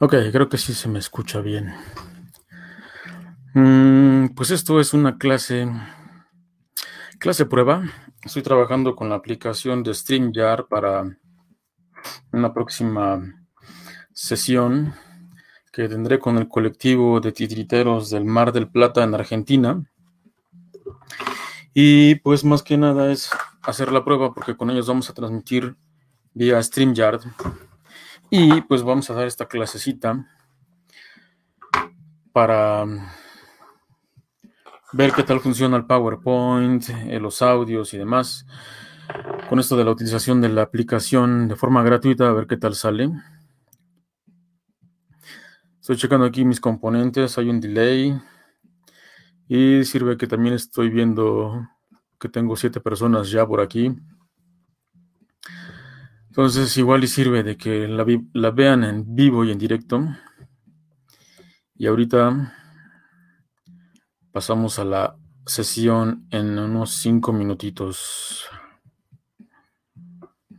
Ok, creo que sí se me escucha bien. Mm, pues esto es una clase, clase prueba. Estoy trabajando con la aplicación de StreamYard para una próxima sesión que tendré con el colectivo de titriteros del Mar del Plata en Argentina. Y pues más que nada es hacer la prueba porque con ellos vamos a transmitir vía StreamYard y pues vamos a dar esta clasecita para mm, ver qué tal funciona el PowerPoint, eh, los audios y demás. Con esto de la utilización de la aplicación de forma gratuita, a ver qué tal sale. Estoy checando aquí mis componentes, hay un delay. Y sirve que también estoy viendo que tengo siete personas ya por aquí. Entonces, igual y sirve de que la, vean en vivo y en directo. Y ahorita pasamos a la sesión en unos cinco minutitos.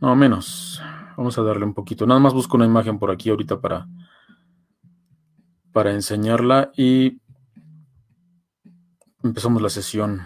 No, menos. Vamos a darle un poquito. Nada más busco una imagen por aquí ahorita para, para enseñarla y empezamos la sesión.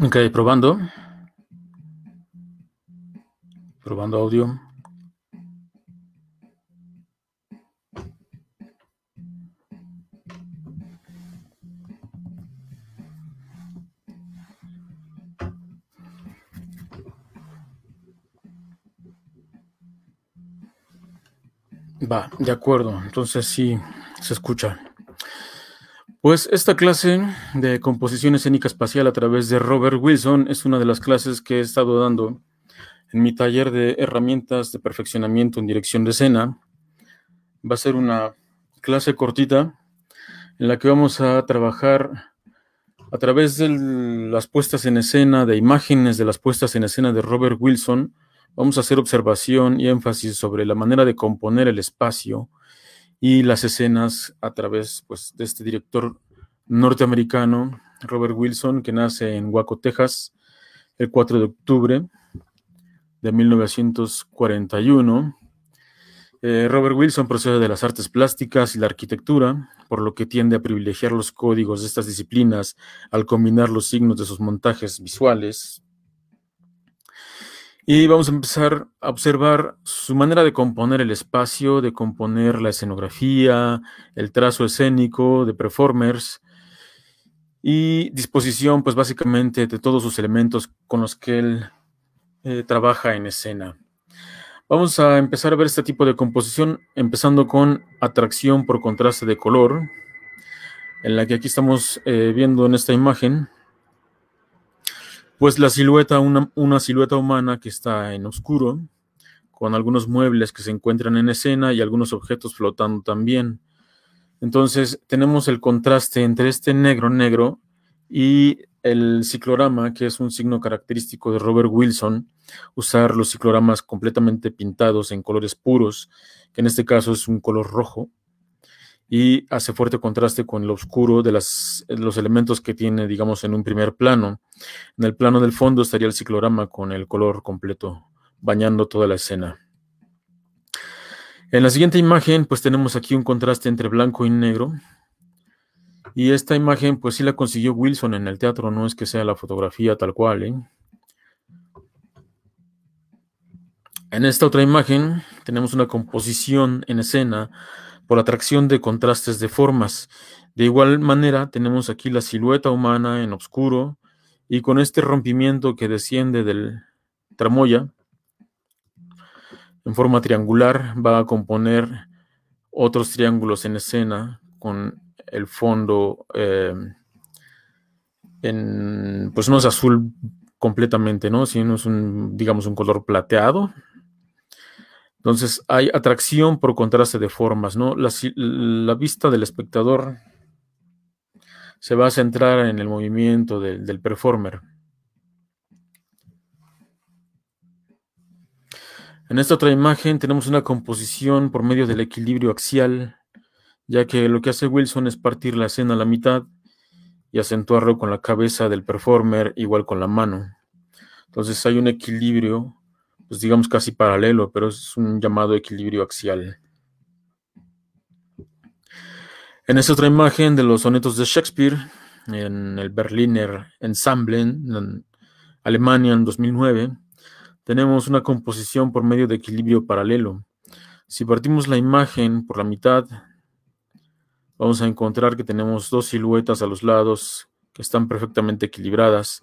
Ok, probando. Probando audio. Va, de acuerdo. Entonces sí, se escucha. Pues esta clase de composición escénica espacial a través de Robert Wilson es una de las clases que he estado dando en mi taller de herramientas de perfeccionamiento en dirección de escena. Va a ser una clase cortita en la que vamos a trabajar a través de las puestas en escena, de imágenes de las puestas en escena de Robert Wilson. Vamos a hacer observación y énfasis sobre la manera de componer el espacio, y las escenas a través pues, de este director norteamericano, Robert Wilson, que nace en Waco, Texas, el 4 de octubre de 1941. Eh, Robert Wilson procede de las artes plásticas y la arquitectura, por lo que tiende a privilegiar los códigos de estas disciplinas al combinar los signos de sus montajes visuales. Y vamos a empezar a observar su manera de componer el espacio, de componer la escenografía, el trazo escénico de performers y disposición, pues básicamente, de todos sus elementos con los que él eh, trabaja en escena. Vamos a empezar a ver este tipo de composición, empezando con atracción por contraste de color, en la que aquí estamos eh, viendo en esta imagen pues la silueta, una, silueta humana que está en oscuro, con algunos muebles que se encuentran en escena y algunos objetos flotando también. Entonces tenemos el contraste entre este negro negro y el ciclorama, que es un signo característico de Robert Wilson, usar los cicloramas completamente pintados en colores puros, que en este caso es un color rojo, y hace fuerte contraste con lo oscuro de eh, los elementos que tiene, digamos, en un primer plano. En el plano del fondo estaría el ciclorama con el color completo, bañando toda la escena. En la siguiente imagen, pues tenemos aquí un contraste entre blanco y negro. Y esta imagen, pues sí la consiguió Wilson en el teatro, no es que sea la fotografía tal cual. ¿eh? En esta otra imagen tenemos una composición en escena por atracción de contrastes de formas. De igual manera, tenemos aquí la silueta humana en oscuro y con este rompimiento que desciende del tramoya en forma triangular va a componer otros triángulos en escena con el fondo eh, en, pues no es azul completamente, ¿no? Sino es un, digamos, un color plateado, entonces hay atracción por contraste de formas, ¿no? La, vista del espectador se va a centrar en el movimiento del performer. En esta otra imagen tenemos una composición por medio del equilibrio axial, ya que lo que hace Wilson es partir la escena a la mitad y acentuarlo con la cabeza del performer, igual con la mano. Entonces hay un equilibrio pues digamos casi paralelo, pero es un llamado equilibrio axial. En esta otra imagen de los sonetos de Shakespeare, en el Berliner Ensemble, en Alemania, en 2009, tenemos una composición por medio de equilibrio paralelo. Si partimos la imagen por la mitad, vamos a encontrar que tenemos dos siluetas a los lados que están perfectamente equilibradas.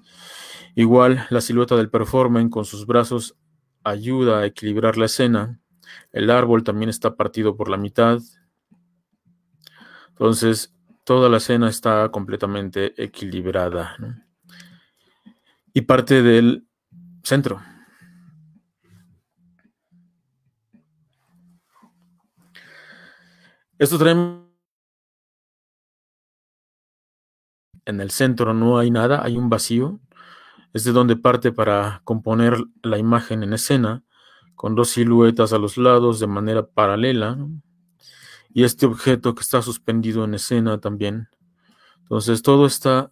Igual la silueta del performance con sus brazos ayuda a equilibrar la escena. El árbol también está partido por la mitad. Entonces, toda la escena está completamente equilibrada. Y parte del centro. Esto traemos. En el centro no hay nada, hay un vacío. Es de donde parte para componer la imagen en escena, con dos siluetas a los lados de manera paralela, y este objeto que está suspendido en escena también. Entonces todo está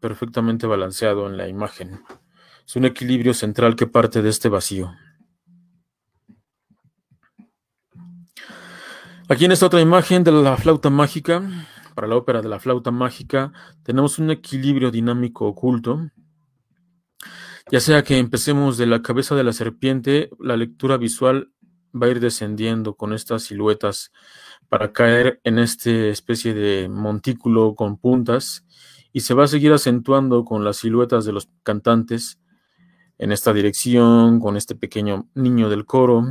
perfectamente balanceado en la imagen. Es un equilibrio central que parte de este vacío. Aquí en esta otra imagen de la flauta mágica, para la ópera de la flauta mágica, tenemos un equilibrio dinámico oculto ya sea que empecemos de la cabeza de la serpiente, la lectura visual va a ir descendiendo con estas siluetas para caer en esta especie de montículo con puntas y se va a seguir acentuando con las siluetas de los cantantes en esta dirección, con este pequeño niño del coro.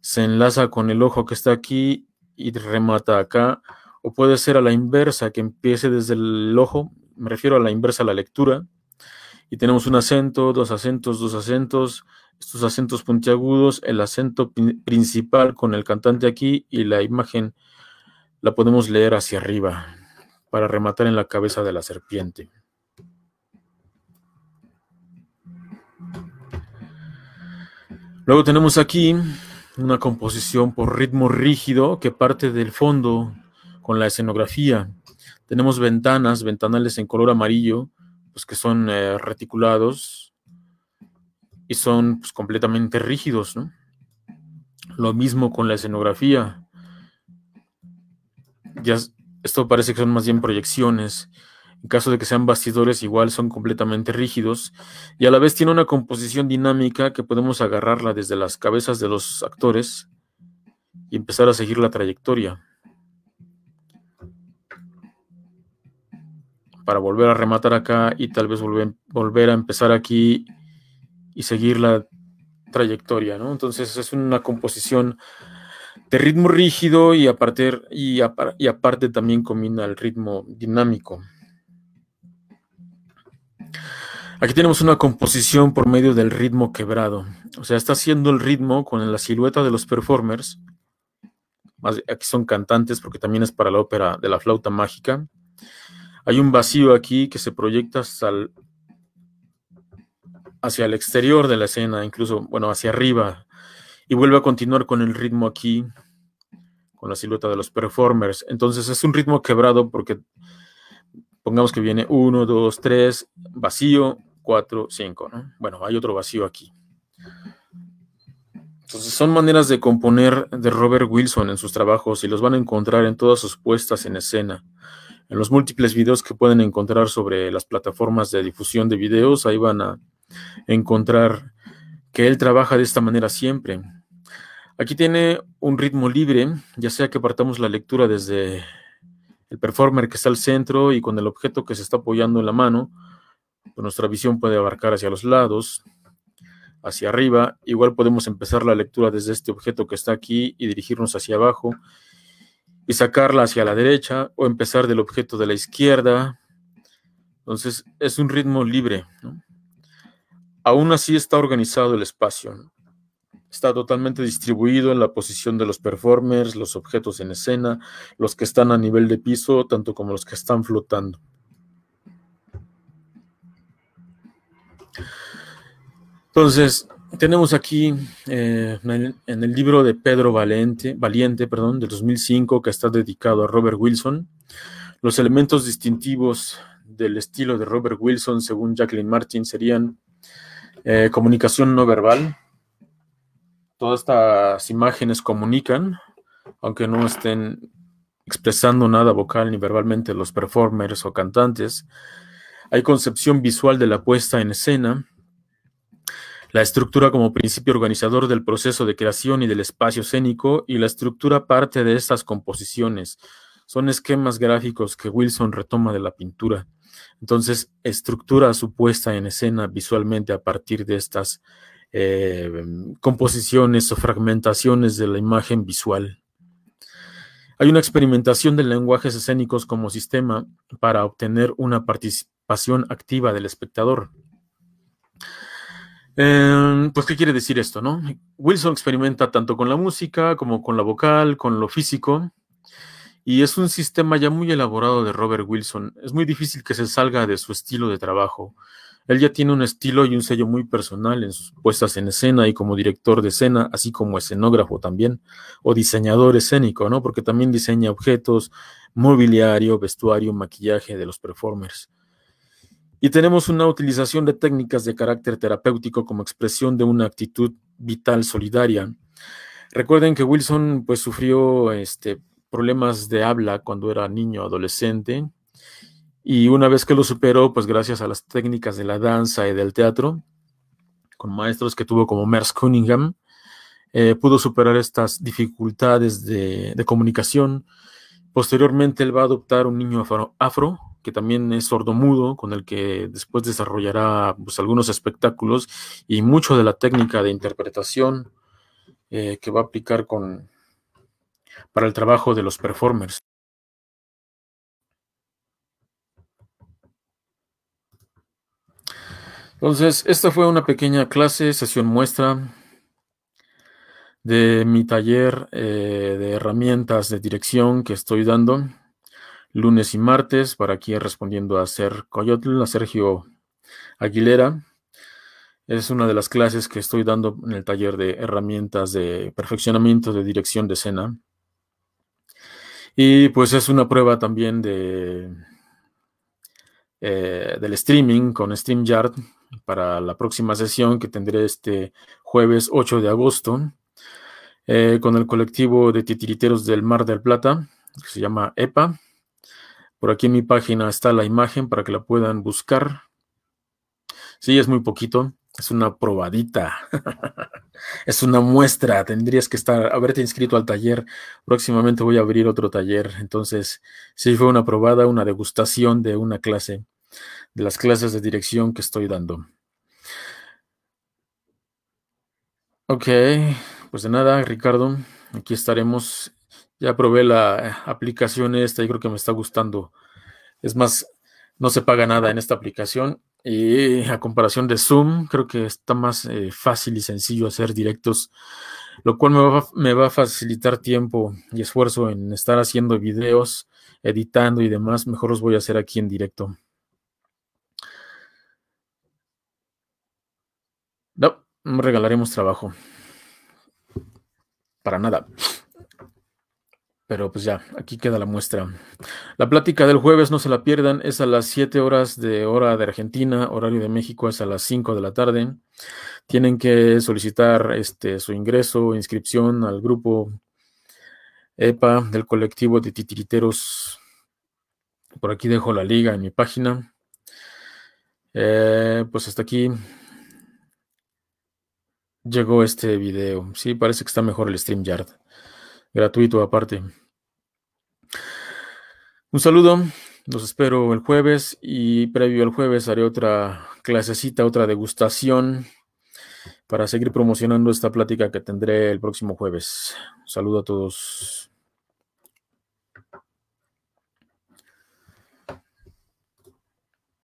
Se enlaza con el ojo que está aquí y remata acá, o puede ser a la inversa, que empiece desde el ojo, me refiero a la inversa la lectura, y tenemos un acento, dos acentos, dos acentos, estos acentos puntiagudos, el acento principal con el cantante aquí y la imagen la podemos leer hacia arriba para rematar en la cabeza de la serpiente. Luego tenemos aquí una composición por ritmo rígido que parte del fondo con la escenografía. Tenemos ventanas, ventanales en color amarillo, pues, que son eh, reticulados y son pues, completamente rígidos. Lo mismo con la escenografía. Ya, esto parece que son más bien proyecciones. En caso de que sean bastidores, igual son completamente rígidos y a la vez tiene una composición dinámica que podemos agarrarla desde las cabezas de los actores y empezar a seguir la trayectoria. para volver a rematar acá y tal vez volver, a empezar aquí y seguir la trayectoria, ¿no? Entonces es una composición de ritmo rígido y, y aparte también combina el ritmo dinámico. Aquí tenemos una composición por medio del ritmo quebrado. O sea, está haciendo el ritmo con la silueta de los performers. Aquí son cantantes porque también es para la ópera de la flauta mágica. Hay un vacío aquí que se proyecta hacia el exterior de la escena, incluso, bueno, hacia arriba, y vuelve a continuar con el ritmo aquí, con la silueta de los performers. Entonces es un ritmo quebrado porque pongamos que viene 1, dos, tres, vacío, cuatro, cinco. Bueno, hay otro vacío aquí. Entonces son maneras de componer de Robert Wilson en sus trabajos y los van a encontrar en todas sus puestas en escena en los múltiples videos que pueden encontrar sobre las plataformas de difusión de videos, ahí van a encontrar que él trabaja de esta manera siempre. Aquí tiene un ritmo libre, ya sea que partamos la lectura desde el performer que está al centro y con el objeto que se está apoyando en la mano, pues nuestra visión puede abarcar hacia los lados, hacia arriba. Igual podemos empezar la lectura desde este objeto que está aquí y dirigirnos hacia abajo y sacarla hacia la derecha o empezar del objeto de la izquierda. Entonces es un ritmo libre. Aún así está organizado el espacio. Está totalmente distribuido en la posición de los performers, los objetos en escena, los que están a nivel de piso, tanto como los que están flotando. Entonces, tenemos aquí eh, en, el, libro de Pedro Valente, Valiente, perdón, de 2005, que está dedicado a Robert Wilson, los elementos distintivos del estilo de Robert Wilson, según Jacqueline Martin, serían eh, comunicación no verbal. Todas estas imágenes comunican, aunque no estén expresando nada vocal ni verbalmente los performers o cantantes. Hay concepción visual de la puesta en escena, la estructura como principio organizador del proceso de creación y del espacio escénico y la estructura parte de estas composiciones. Son esquemas gráficos que Wilson retoma de la pintura. Entonces, estructura supuesta en escena visualmente a partir de estas eh, composiciones o fragmentaciones de la imagen visual. Hay una experimentación de lenguajes escénicos como sistema para obtener una participación activa del espectador. Em, pues, ¿qué quiere decir esto, no? Wilson experimenta tanto con la música como con la vocal, con lo físico, y es un sistema ya muy elaborado de Robert Wilson. Es muy difícil que se salga de su estilo de trabajo. Él ya tiene un estilo y un sello muy personal en sus puestas en escena y como director de escena, así como escenógrafo también, o diseñador escénico, ¿no? Porque también diseña objetos, mobiliario, vestuario, maquillaje de los performers. Y tenemos una utilización de técnicas de carácter terapéutico como expresión de una actitud vital solidaria. Recuerden que Wilson pues, sufrió este, problemas de habla cuando era niño, adolescente, y una vez que lo superó, pues gracias a las técnicas de la danza y del teatro, con maestros que tuvo como Merce Cunningham, eh, pudo superar estas dificultades de, comunicación. Posteriormente, él va a adoptar un niño afro que también es sordo-mudo, con el que después desarrollará pues, algunos espectáculos y mucho de la técnica de interpretación eh, que va a aplicar con, para el trabajo de los performers. Entonces, esta fue una pequeña clase, sesión muestra de mi taller eh, de herramientas de dirección que estoy dando lunes y martes, para aquí respondiendo a Ser a Sergio Aguilera. Es una de las clases que estoy dando en el taller de herramientas de perfeccionamiento de dirección de escena. Y pues es una prueba también de, eh, del streaming con StreamYard para la próxima sesión que tendré este jueves 8 de agosto eh, con el colectivo de titiriteros del Mar del Plata, que se llama EPA. Por aquí en mi página está la imagen para que la puedan buscar. Sí, es muy poquito. Es una probadita. es una muestra. Tendrías que estar, haberte inscrito al taller. Próximamente voy a abrir otro taller. Entonces, sí, fue una probada, una degustación de una clase, de las clases de dirección que estoy dando. Ok, pues de nada, Ricardo. Aquí estaremos ya probé la eh, aplicación esta y creo que me está gustando. Es más, no se paga nada en esta aplicación. Y a comparación de Zoom, creo que está más eh, fácil y sencillo hacer directos, lo cual me va, a facilitar tiempo y esfuerzo en estar haciendo videos, editando y demás. Mejor los voy a hacer aquí en directo. No, no regalaremos trabajo. Para nada. Pero pues ya, aquí queda la muestra. La plática del jueves, no se la pierdan, es a las 7 horas de hora de Argentina, horario de México es a las 5 de la tarde. Tienen que solicitar este, su ingreso, inscripción al grupo EPA del colectivo de titiriteros. Por aquí dejo la liga en mi página. Eh, pues hasta aquí llegó este video. Sí, parece que está mejor el StreamYard gratuito aparte. Un saludo, los espero el jueves y previo al jueves haré otra clasecita, otra degustación para seguir promocionando esta plática que tendré el próximo jueves. Un saludo a todos.